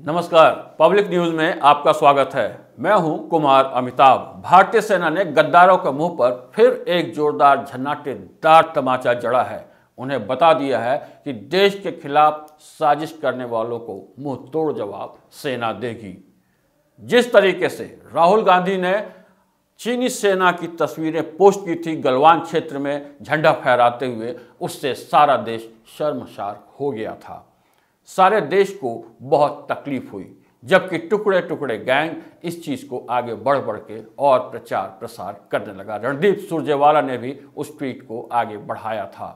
नमस्कार public news में आपका स्वागत है मैं हूं कुमार अमिताभ भारतीय सेना ने गद्दारों के मुंह पर फिर एक जोरदार झन्नाटेदार तमाचा जड़ा है उन्हें बता दिया है कि देश के खिलाफ साजिश करने वालों को मुंह तोड़ जवाब सेना देगी जिस तरीके से राहुल गांधी ने चीनी सेना की तस्वीरें पोस्ट की थी गलवान क्षेत्र में झंडा फहराते हुए उससे सारा देश शर्मशार हो गया था सारे देश को बहुत तकलीफ हुई जबकि टुकड़े टुकड़े गैंग इस चीज़ को आगे बढ़ बढ़ के और प्रचार प्रसार करने लगा रणदीप सुरजेवाला ने भी उस ट्वीट को आगे बढ़ाया था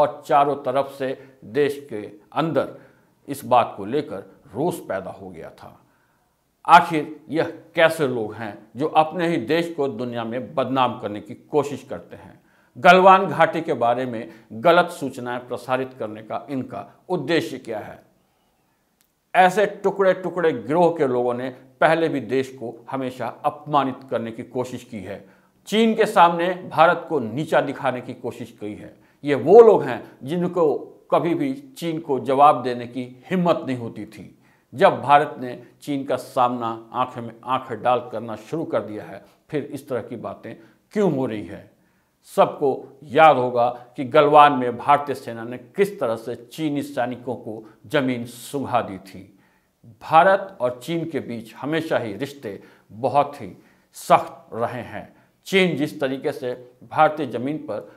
और चारों तरफ से देश के अंदर इस बात को लेकर रोष पैदा हो गया था आखिर यह कैसे लोग हैं जो अपने ही देश को दुनिया में बदनाम करने की कोशिश करते हैं गलवान घाटी के बारे में गलत सूचनाएं प्रसारित करने का इनका उद्देश्य क्या है ऐसे टुकड़े टुकड़े गिरोह के लोगों ने पहले भी देश को हमेशा अपमानित करने की कोशिश की है चीन के सामने भारत को नीचा दिखाने की कोशिश की है ये वो लोग हैं जिनको कभी भी चीन को जवाब देने की हिम्मत नहीं होती थी जब भारत ने चीन का सामना आंखें में आंखें डाल करना शुरू कर दिया है फिर इस तरह की बातें क्यों हो रही है सबको याद होगा कि गलवान में भारतीय सेना ने किस तरह से चीनी सैनिकों को जमीन सुंघा दी थी भारत और चीन के बीच हमेशा ही रिश्ते बहुत ही सख्त रहे हैं चीन जिस तरीके से भारतीय ज़मीन पर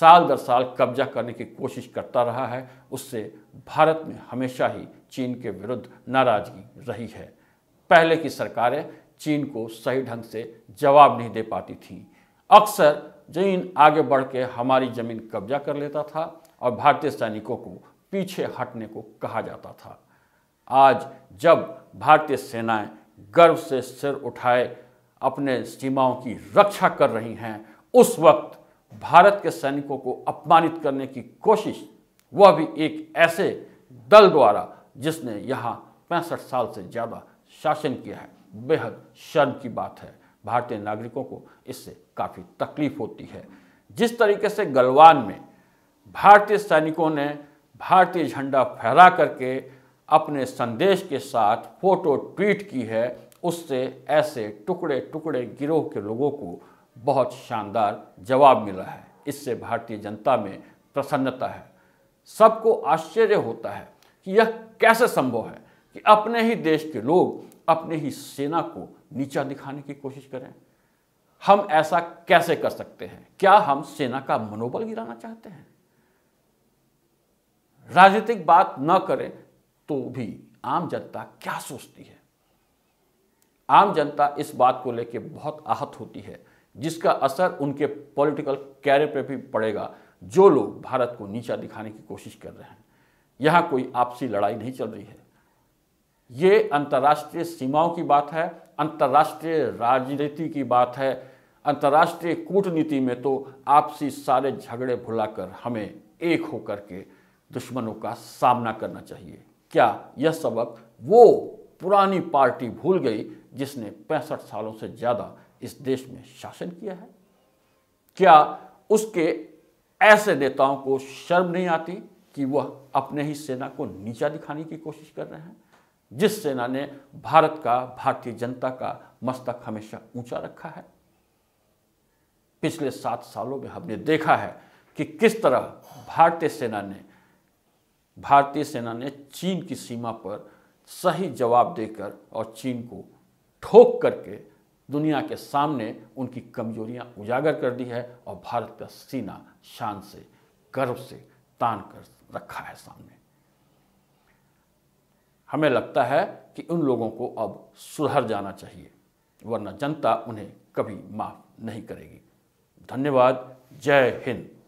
साल दर साल कब्जा करने की कोशिश करता रहा है उससे भारत में हमेशा ही चीन के विरुद्ध नाराज़गी रही है पहले की सरकारें चीन को सही ढंग से जवाब नहीं दे पाती थीं अक्सर जैन आगे बढ़ के हमारी ज़मीन कब्जा कर लेता था और भारतीय सैनिकों को पीछे हटने को कहा जाता था आज जब भारतीय सेनाएं गर्व से सिर उठाए अपने सीमाओं की रक्षा कर रही हैं उस वक्त भारत के सैनिकों को अपमानित करने की कोशिश वह भी एक ऐसे दल द्वारा जिसने यहाँ पैंसठ साल से ज़्यादा शासन किया है बेहद शर्म की बात है भारतीय नागरिकों को इससे काफ़ी तकलीफ होती है जिस तरीके से गलवान में भारतीय सैनिकों ने भारतीय झंडा फहरा करके अपने संदेश के साथ फोटो ट्वीट की है उससे ऐसे टुकड़े टुकड़े गिरोह के लोगों को बहुत शानदार जवाब मिला है इससे भारतीय जनता में प्रसन्नता है सबको आश्चर्य होता है कि यह कैसे संभव है कि अपने ही देश के लोग अपने ही सेना को नीचा दिखाने की कोशिश करें हम ऐसा कैसे कर सकते हैं क्या हम सेना का मनोबल गिराना चाहते हैं राजनीतिक बात न करें तो भी आम जनता क्या सोचती है आम जनता इस बात को लेकर बहुत आहत होती है जिसका असर उनके पॉलिटिकल कैरियर पर भी पड़ेगा जो लोग भारत को नीचा दिखाने की कोशिश कर रहे हैं यहां कोई आपसी लड़ाई नहीं चल रही है ये अंतर्राष्ट्रीय सीमाओं की बात है अंतर्राष्ट्रीय राजनीति की बात है अंतर्राष्ट्रीय कूटनीति में तो आपसी सारे झगड़े भुलाकर हमें एक होकर के दुश्मनों का सामना करना चाहिए क्या यह सबक वो पुरानी पार्टी भूल गई जिसने पैंसठ सालों से ज़्यादा इस देश में शासन किया है क्या उसके ऐसे नेताओं को शर्म नहीं आती कि वह अपने ही सेना को नीचा दिखाने की कोशिश कर रहे हैं जिस सेना ने भारत का भारतीय जनता का मस्तक हमेशा ऊंचा रखा है पिछले सात सालों में हमने देखा है कि किस तरह भारतीय सेना ने भारतीय सेना ने चीन की सीमा पर सही जवाब देकर और चीन को ठोक करके दुनिया के सामने उनकी कमजोरियां उजागर कर दी है और भारत का सीना शान से गर्व से तान कर रखा है सामने हमें लगता है कि उन लोगों को अब सुधर जाना चाहिए वरना जनता उन्हें कभी माफ़ नहीं करेगी धन्यवाद जय हिंद